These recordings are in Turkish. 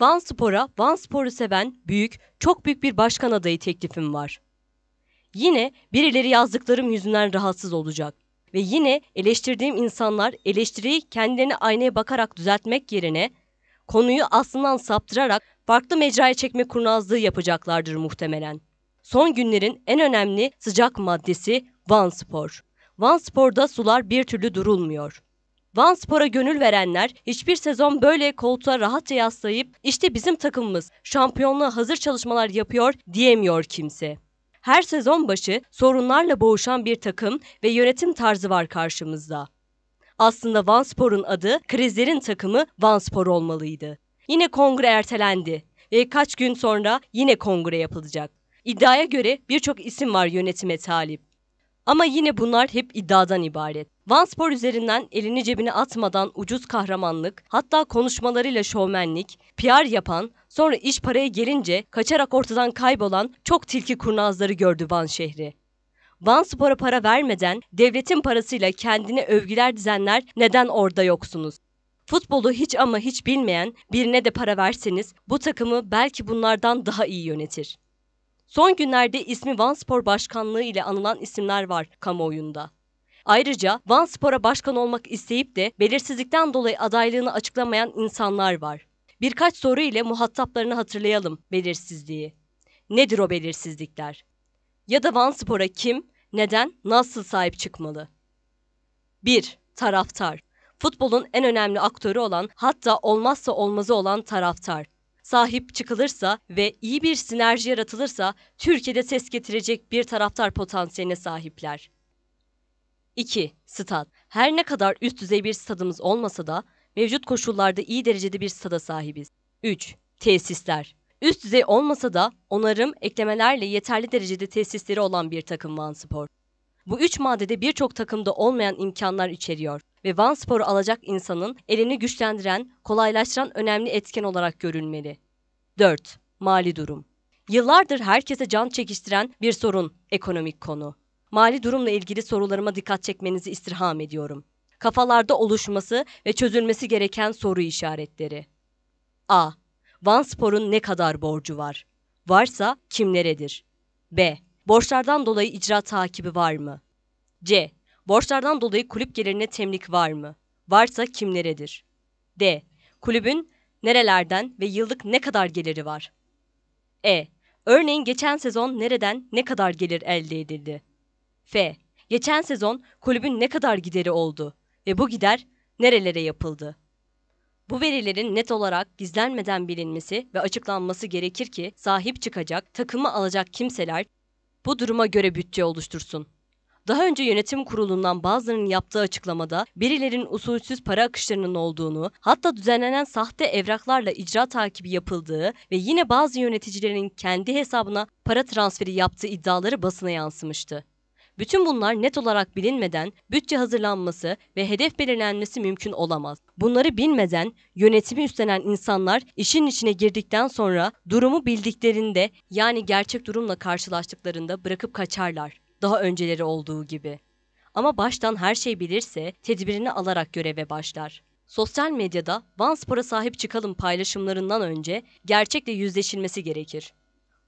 Van Spor'a, Van Spor'u seven büyük, çok büyük bir başkan adayı teklifim var. Yine birileri yazdıklarım yüzünden rahatsız olacak. Ve yine eleştirdiğim insanlar eleştiriyi kendilerine aynaya bakarak düzeltmek yerine konuyu aslından saptırarak farklı mecraya çekme kurnazlığı yapacaklardır muhtemelen. Son günlerin en önemli sıcak maddesi Van Spor. Van Spor'da sular bir türlü durulmuyor. Van Spor'a gönül verenler hiçbir sezon böyle koltuğa rahatça yaslayıp işte bizim takımımız şampiyonluğa hazır çalışmalar yapıyor diyemiyor kimse. Her sezon başı sorunlarla boğuşan bir takım ve yönetim tarzı var karşımızda. Aslında Van Spor'un adı krizlerin takımı Van Spor olmalıydı. Yine kongre ertelendi ve kaç gün sonra yine kongre yapılacak. İddiaya göre birçok isim var yönetime talip. Ama yine bunlar hep iddiadan ibaret. Vanspor üzerinden elini cebine atmadan ucuz kahramanlık, hatta konuşmalarıyla şovmenlik, PR yapan, sonra iş paraya gelince kaçarak ortadan kaybolan çok tilki kurnazları gördü Van şehri. Van Spor'a para vermeden devletin parasıyla kendine övgüler dizenler neden orada yoksunuz? Futbolu hiç ama hiç bilmeyen birine de para verseniz bu takımı belki bunlardan daha iyi yönetir. Son günlerde ismi Van Spor Başkanlığı ile anılan isimler var kamuoyunda. Ayrıca Van Spor'a başkan olmak isteyip de belirsizlikten dolayı adaylığını açıklamayan insanlar var. Birkaç soru ile muhataplarını hatırlayalım belirsizliği. Nedir o belirsizlikler? Ya da Van Spor'a kim, neden, nasıl sahip çıkmalı? 1. Taraftar. Futbolun en önemli aktörü olan hatta olmazsa olmazı olan taraftar sahip çıkılırsa ve iyi bir sinerji yaratılırsa Türkiye'de ses getirecek bir taraftar potansiyeline sahipler. 2. Stad. Her ne kadar üst düzey bir stadımız olmasa da mevcut koşullarda iyi derecede bir stada sahibiz. 3. Tesisler. Üst düzey olmasa da onarım, eklemelerle yeterli derecede tesisleri olan bir takım Van Spor. Bu üç maddede birçok takımda olmayan imkanlar içeriyor ve Van Spor'u alacak insanın elini güçlendiren, kolaylaştıran önemli etken olarak görülmeli. 4. Mali durum. Yıllardır herkese can çekiştiren bir sorun ekonomik konu. Mali durumla ilgili sorularıma dikkat çekmenizi istirham ediyorum. Kafalarda oluşması ve çözülmesi gereken soru işaretleri. A. Van Spor'un ne kadar borcu var? Varsa kimleredir? B. Borçlardan dolayı icra takibi var mı? C. Borçlardan dolayı kulüp gelirine temlik var mı? Varsa kimleredir? D. Kulübün nerelerden ve yıllık ne kadar geliri var? E. Örneğin geçen sezon nereden ne kadar gelir elde edildi? F. Geçen sezon kulübün ne kadar gideri oldu ve bu gider nerelere yapıldı? Bu verilerin net olarak gizlenmeden bilinmesi ve açıklanması gerekir ki sahip çıkacak, takımı alacak kimseler bu duruma göre bütçe oluştursun. Daha önce yönetim kurulundan bazılarının yaptığı açıklamada birilerin usulsüz para akışlarının olduğunu, hatta düzenlenen sahte evraklarla icra takibi yapıldığı ve yine bazı yöneticilerin kendi hesabına para transferi yaptığı iddiaları basına yansımıştı. Bütün bunlar net olarak bilinmeden bütçe hazırlanması ve hedef belirlenmesi mümkün olamaz. Bunları bilmeden yönetimi üstlenen insanlar işin içine girdikten sonra durumu bildiklerinde yani gerçek durumla karşılaştıklarında bırakıp kaçarlar daha önceleri olduğu gibi. Ama baştan her şey bilirse tedbirini alarak göreve başlar. Sosyal medyada Van Spor'a sahip çıkalım paylaşımlarından önce gerçekle yüzleşilmesi gerekir.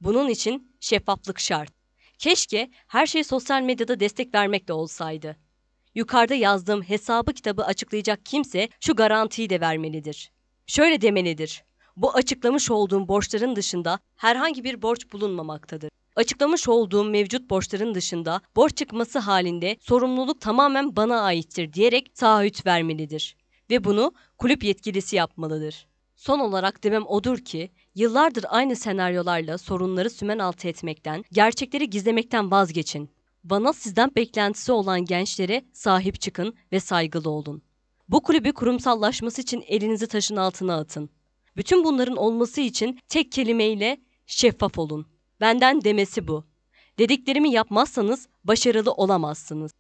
Bunun için şeffaflık şart. Keşke her şey sosyal medyada destek vermekle olsaydı. Yukarıda yazdığım hesabı kitabı açıklayacak kimse şu garantiyi de vermelidir. Şöyle demelidir. Bu açıklamış olduğum borçların dışında herhangi bir borç bulunmamaktadır. Açıklamış olduğum mevcut borçların dışında borç çıkması halinde sorumluluk tamamen bana aittir diyerek taahhüt vermelidir ve bunu kulüp yetkilisi yapmalıdır. Son olarak demem odur ki yıllardır aynı senaryolarla sorunları sümen altı etmekten, gerçekleri gizlemekten vazgeçin. Bana sizden beklentisi olan gençlere sahip çıkın ve saygılı olun. Bu kulübü kurumsallaşması için elinizi taşın altına atın. Bütün bunların olması için tek kelimeyle şeffaf olun. Benden demesi bu. Dediklerimi yapmazsanız başarılı olamazsınız.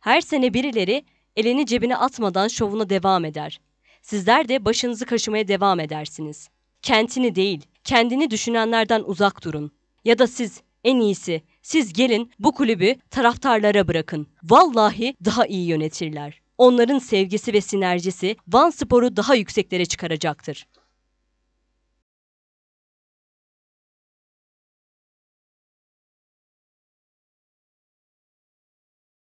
Her sene birileri elini cebine atmadan şovuna devam eder. Sizler de başınızı kaşımaya devam edersiniz. Kentini değil, kendini düşünenlerden uzak durun. Ya da siz en iyisi siz gelin bu kulübü taraftarlara bırakın. Vallahi daha iyi yönetirler. Onların sevgisi ve sinerjisi Van Spor'u daha yükseklere çıkaracaktır.